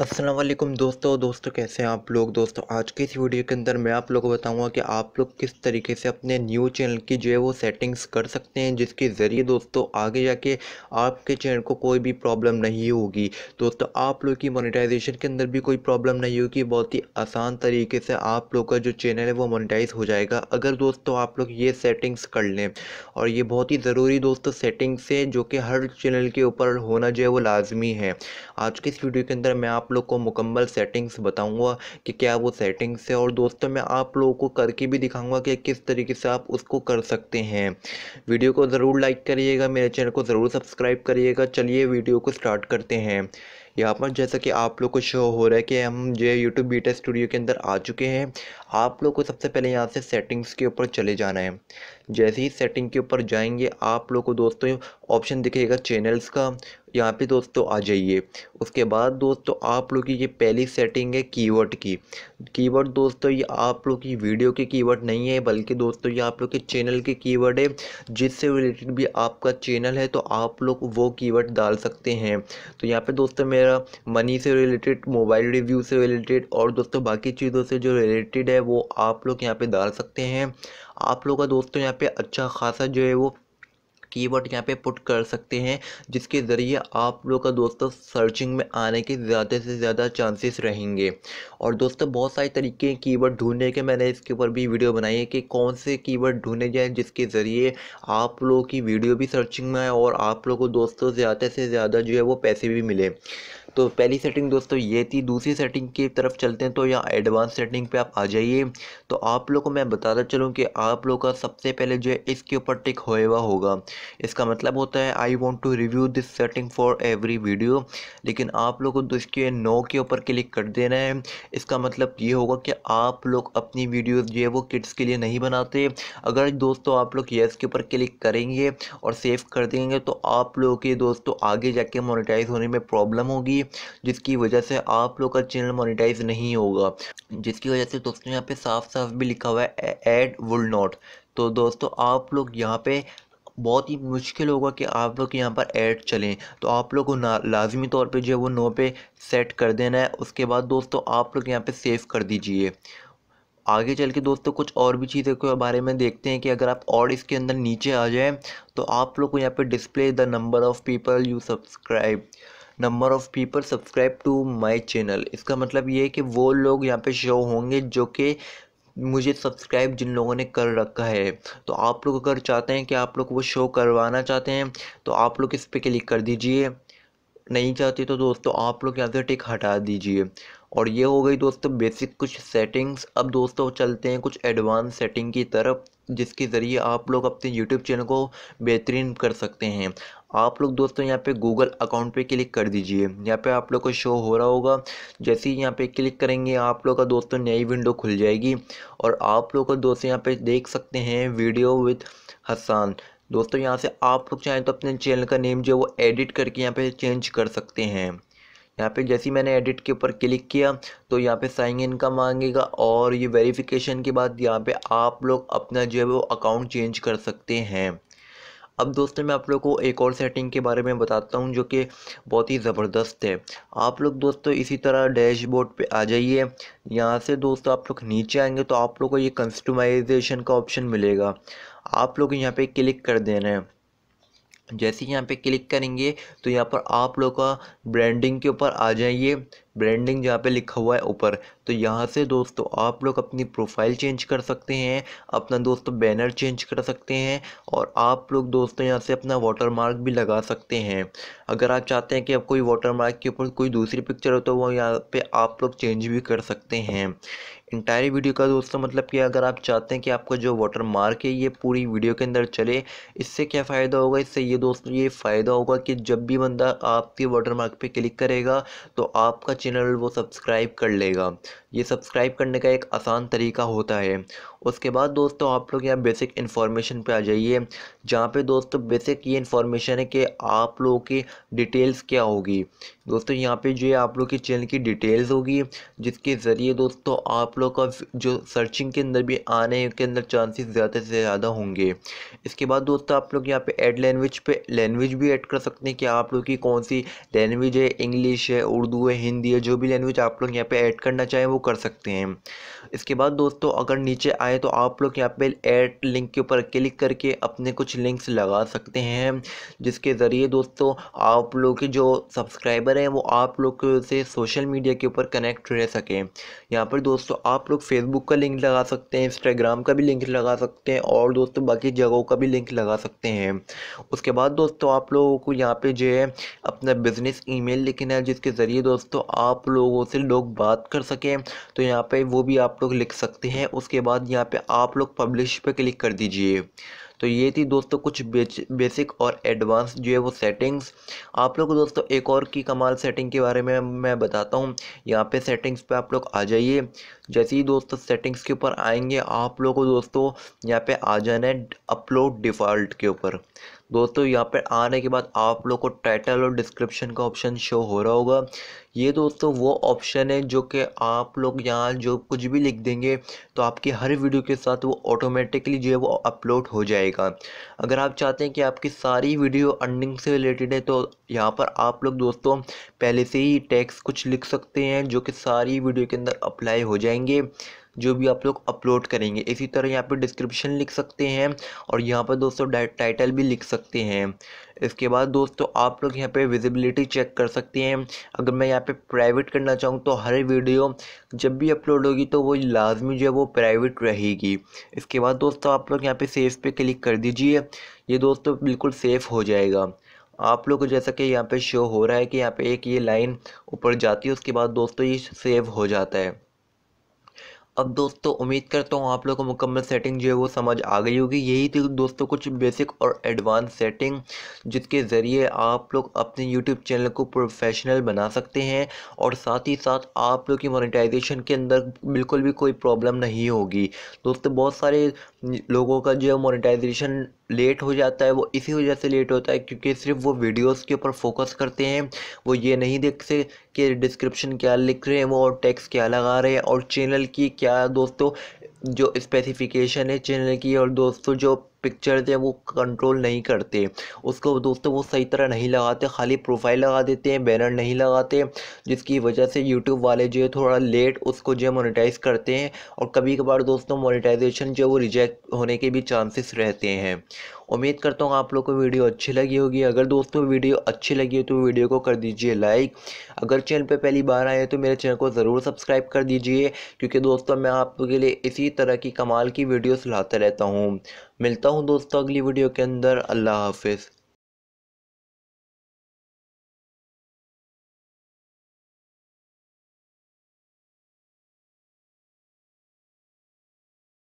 असलम दोस्तों दोस्तों कैसे हैं आप लोग दोस्तों आज की इस वीडियो के अंदर मैं आप लोगों को बताऊंगा कि आप लोग किस तरीके से अपने न्यू चैनल की जो है वो सेटिंग्स कर सकते हैं जिसके ज़रिए दोस्तों आगे जाके आपके चैनल को कोई भी प्रॉब्लम नहीं होगी दोस्तों आप लोग की मोनेटाइजेशन के अंदर भी कोई प्रॉब्लम नहीं होगी बहुत ही आसान तरीके से आप लोग का जो चैनल है वो मोनिटाइज हो जाएगा अगर दोस्तों आप लोग ये सेटिंग्स कर लें और ये बहुत ही ज़रूरी दोस्तों सेटिंग्स है जो कि हर चैनल के ऊपर होना जो है वो लाजमी है आज के इस वीडियो के अंदर मैं आप आप लोग को मुकम्मल सेटिंग्स बताऊँगा कि क्या वो सेटिंग्स है और दोस्तों मैं आप लोगों को करके भी दिखाऊंगा कि किस तरीके से आप उसको कर सकते हैं वीडियो को ज़रूर लाइक करिएगा मेरे चैनल को ज़रूर सब्सक्राइब करिएगा चलिए वीडियो को स्टार्ट करते हैं यहाँ पर जैसा कि आप लोग को शो हो रहा है कि हम जो है यूट्यूब बीटा स्टूडियो के अंदर आ चुके हैं आप लोग को सबसे पहले यहाँ से सेटिंग्स के ऊपर चले जाना है जैसे ही सेटिंग के ऊपर जाएंगे आप लोग को दोस्तों ऑप्शन दिखेगा चैनल्स का यहाँ पे दोस्तों आ जाइए उसके बाद दोस्तों आप लोग की ये पहली सेटिंग है कीवर्ड की कीवर्ड दोस्तों ये आप लोग की वीडियो के कीवर्ड नहीं है बल्कि दोस्तों ये आप लोग के चैनल के कीवर्ड है जिससे रिलेटेड भी आपका चैनल है तो आप लोग वो कीवर्ड डाल सकते हैं तो यहाँ पे दोस्तों मेरा मनी से रिलेटेड मोबाइल रिव्यू से रिलेटेड और दोस्तों बाकी चीज़ों से जो रिलेटेड है वो आप लोग यहाँ पर डाल सकते हैं आप लोग का दोस्तों यहाँ पे अच्छा खासा जो है वो कीवर्ड यहाँ पे पुट कर सकते हैं जिसके ज़रिए आप लोग का दोस्तों सर्चिंग में आने के ज़्यादा से ज़्यादा चांसेस रहेंगे और दोस्तों बहुत सारे तरीके हैं कीवर्ड ढूंढने के मैंने इसके ऊपर भी वीडियो बनाई है कि कौन से कीवर्ड ढूंढे जाएँ जिसके ज़रिए आप लोगों की वीडियो भी सर्चिंग में आए और आप लोग को दोस्तों ज़्यादा से ज़्यादा जो है वो पैसे भी मिले तो पहली सेटिंग दोस्तों ये थी दूसरी सेटिंग की तरफ चलते हैं तो यहाँ एडवांस सेटिंग पे आप आ जाइए तो आप लोग को मैं बताता चलूँ कि आप लोग का सबसे पहले जो है इसके ऊपर टिक होगा इसका मतलब होता है I want to review this setting for every video लेकिन आप लोगों को उसके नो के ऊपर क्लिक कर देना है इसका मतलब ये होगा कि आप लोग अपनी वीडियोज़ जो है वो किड्स के लिए नहीं बनाते अगर दोस्तों आप लोग येस के ऊपर क्लिक करेंगे और सेव कर देंगे तो आप लोगों के दोस्तों आगे जाके मोनिटाइज होने में प्रॉब्लम होगी जिसकी वजह से आप लोग का चैनल मोनिटाइज़ नहीं होगा जिसकी वजह से दोस्तों यहाँ पे साफ साफ भी लिखा हुआ है एड वुल नॉट तो दोस्तों आप लोग यहाँ पे बहुत ही मुश्किल होगा कि आप लोग यहाँ पर ऐड चलें तो आप लोग को लाजमी तौर पे जो है वो नो पे सेट कर देना है उसके बाद दोस्तों आप लोग यहाँ पे सेव कर दीजिए आगे चल के दोस्तों कुछ और भी चीज़ों के बारे में देखते हैं कि अगर आप और इसके अंदर नीचे आ जाएं तो आप लोग को यहाँ पे display the number of people you subscribe number of people subscribe to my channel इसका मतलब ये है कि वो लोग यहाँ पे शो होंगे जो कि मुझे सब्सक्राइब जिन लोगों ने कर रखा है तो आप लोग अगर चाहते हैं कि आप लोग वो शो करवाना चाहते हैं तो आप लोग इस पर क्लिक कर दीजिए नहीं चाहते तो दोस्तों आप लोग यहाँ से टिक हटा दीजिए और ये हो गई दोस्तों बेसिक कुछ सेटिंग्स अब दोस्तों चलते हैं कुछ एडवांस सेटिंग की तरफ जिसके ज़रिए आप लोग अपने यूट्यूब चैनल को बेहतरीन कर सकते हैं आप लोग दोस्तों यहाँ पे गूगल अकाउंट पे क्लिक कर दीजिए यहाँ पे आप लोग को शो हो रहा होगा जैसे ही यहाँ पे क्लिक करेंगे आप लोग का दोस्तों नई विंडो खुल जाएगी और आप लोग का दोस्तों यहाँ पे देख सकते हैं वीडियो विथ हसान दोस्तों यहाँ से आप लोग चाहें तो अपने चैनल का नेम जो है वो एडिट करके यहाँ पे चेंज कर सकते हैं यहाँ पे जैसे ही मैंने एडिट के ऊपर क्लिक किया तो यहाँ पे साइन इन का मांगेगा और ये वेरिफिकेशन के बाद यहाँ पे आप लोग अपना जो है वो अकाउंट चेंज कर सकते हैं अब दोस्तों मैं आप लोग को एक और सेटिंग के बारे में बताता हूँ जो कि बहुत ही ज़बरदस्त है आप लोग दोस्तों इसी तरह डैशबोर्ड पे आ जाइए यहाँ से दोस्तों आप लोग नीचे आएंगे तो आप लोग को ये कस्टमाइजेशन का ऑप्शन मिलेगा आप लोग यहाँ पे क्लिक कर देना है जैसे यहाँ पे क्लिक करेंगे तो यहाँ पर आप लोग का ब्रांडिंग के ऊपर आ जाइए ब्रांडिंग जहाँ पे लिखा हुआ है ऊपर तो यहाँ से दोस्तों आप लोग अपनी प्रोफाइल चेंज कर सकते हैं अपना दोस्तों बैनर चेंज कर सकते हैं और आप लोग दोस्तों यहाँ से अपना वाटर मार्क भी लगा सकते हैं अगर आप चाहते हैं कि अब कोई वाटर मार्क के ऊपर कोई दूसरी पिक्चर हो तो वो यहाँ पर आप लोग चेंज भी कर सकते हैं इंटायर वीडियो का दोस्तों मतलब कि अगर आप चाहते हैं कि आपका जो वाटर मार्क है ये पूरी वीडियो के अंदर चले इससे क्या फ़ायदा होगा इससे ये दोस्तों ये फ़ायदा होगा कि जब भी बंदा आपके वाटर मार्क पर क्लिक करेगा तो आपका चैनल वो सब्सक्राइब कर लेगा ये सब्सक्राइब करने का एक आसान तरीका होता है उसके बाद दोस्तों आप लोग यहाँ बेसिक इन्फॉर्मेशन पे आ जाइए जहाँ पे दोस्तों बेसिक ये इन्फॉर्मेशन है कि आप लोगों की डिटेल्स क्या होगी दोस्तों यहाँ पे जो है आप लोग के चैनल की डिटेल्स होगी जिसके ज़रिए दोस्तों आप लोग का जो सर्चिंग के अंदर भी आने के अंदर चांसेस ज़्यादा से ज़्यादा होंगे इसके बाद दोस्तों आप लोग यहाँ पे एड लैंग्वेज पे लैंग्वेज भी ऐड कर सकते हैं कि आप लोग की कौन सी लैंग्वेज है इंग्लिश है उर्दू है हिंदी है जो भी लैंग्वेज आप लोग यहाँ पर ऐड करना चाहें वो कर सकते हैं इसके बाद दोस्तों अगर नीचे आए तो आप लोग यहाँ पे एड लिंक के ऊपर क्लिक करके अपने कुछ लिंक्स लगा सकते हैं जिसके ज़रिए दोस्तों आप लोग के जो सब्सक्राइबर हैं वो आप लोग से सोशल मीडिया के ऊपर कनेक्ट रह सकें यहाँ पर दोस्तों आप लोग फेसबुक का लिंक लगा सकते हैं इंस्टाग्राम का भी लिंक लगा सकते हैं और दोस्तों बाकी जगहों का भी लिंक लगा सकते हैं उसके बाद दोस्तों आप लोगों को यहाँ पे जो है अपना बिज़नेस ईमेल लिखना है जिसके ज़रिए दोस्तों आप लोगों से लोग बात कर सकें तो यहाँ पे वो भी आप लोग लिख सकते हैं उसके बाद यहाँ पे आप लोग पब्लिश पे क्लिक कर दीजिए तो ये थी दोस्तों कुछ बेच बेसिक और एडवांस जो है वो सेटिंग्स आप लोग दोस्तों एक और की कमाल सेटिंग के बारे में मैं बताता हूँ यहाँ पे सेटिंग्स पे आप लोग आ जाइए जैसे ही दोस्तों सेटिंग्स के ऊपर आएंगे आप लोगों को दोस्तों यहाँ पे आ जाना है अपलोड डिफ़ॉल्ट के ऊपर दोस्तों यहाँ पर आने के बाद आप लोग को टाइटल और डिस्क्रिप्शन का ऑप्शन शो हो रहा होगा ये दोस्तों वो ऑप्शन है जो कि आप लोग यहाँ जो कुछ भी लिख देंगे तो आपकी हर वीडियो के साथ वो ऑटोमेटिकली जो है वो अपलोड हो जाएगा अगर आप चाहते हैं कि आपकी सारी वीडियो अर्निंग से रिलेटेड है तो यहाँ पर आप लोग दोस्तों पहले से ही टैक्स कुछ लिख सकते हैं जो कि सारी वीडियो के अंदर अप्लाई हो जाएंगे जाएंगे जो भी आप लोग अपलोड करेंगे इसी तरह यहाँ पे डिस्क्रिप्शन लिख सकते हैं और यहाँ पर दोस्तों टाइटल भी लिख सकते हैं इसके बाद दोस्तों आप लोग यहाँ पे विजिबिलिटी चेक कर सकते हैं अगर मैं यहाँ पे प्राइवेट करना चाहूँ तो हर वीडियो जब भी अपलोड होगी तो वो लाजमी जो है वो प्राइवेट रहेगी इसके बाद दोस्तों आप लोग यहाँ पर सेफ पे क्लिक कर दीजिए ये दोस्तों बिल्कुल सेफ़ हो जाएगा आप लोग को जैसा कि यहाँ पर शो हो रहा है कि यहाँ पर एक ये लाइन ऊपर जाती है उसके बाद दोस्तों ये सेव हो जाता है अब दोस्तों उम्मीद करता हूँ आप लोगों को मुकम्मल सेटिंग जो है वो समझ आ गई होगी यही थी दोस्तों कुछ बेसिक और एडवांस सेटिंग जिसके ज़रिए आप लोग अपने यूट्यूब चैनल को प्रोफेशनल बना सकते हैं और साथ ही साथ आप लोग की मोनेटाइजेशन के अंदर बिल्कुल भी कोई प्रॉब्लम नहीं होगी दोस्तों बहुत सारे लोगों का जो है मोनिटाइजेशन लेट हो जाता है वो इसी वजह से लेट होता है क्योंकि सिर्फ वो वीडियोस के ऊपर फोकस करते हैं वो ये नहीं देखते कि डिस्क्रिप्शन क्या लिख रहे हैं वो और टेक्स्ट क्या लगा रहे हैं और चैनल की क्या दोस्तों जो स्पेसिफिकेशन है चैनल की और दोस्तों जो पिक्चर्स हैं वो कंट्रोल नहीं करते उसको दोस्तों वो सही तरह नहीं लगाते खाली प्रोफाइल लगा देते हैं बैनर नहीं लगाते जिसकी वजह से यूट्यूब वाले जो है थोड़ा लेट उसको जो है मोनिटाइज करते हैं और कभी कभार दोस्तों मोनिटाइजेशन जो है वो रिजेक्ट होने के भी चांसेस रहते हैं उम्मीद करता हूँ आप लोग को वीडियो अच्छी लगी होगी अगर दोस्तों वीडियो अच्छी लगी हो तो वीडियो को कर दीजिए लाइक अगर चैनल पर पहली बार आए तो मेरे चैनल को ज़रूर सब्सक्राइब कर दीजिए क्योंकि दोस्तों मैं आप के लिए इसी तरह की कमाल की वीडियोस लाता रहता हूँ मिलता हूँ दोस्तों अगली वीडियो के अंदर अल्लाह हाफिज़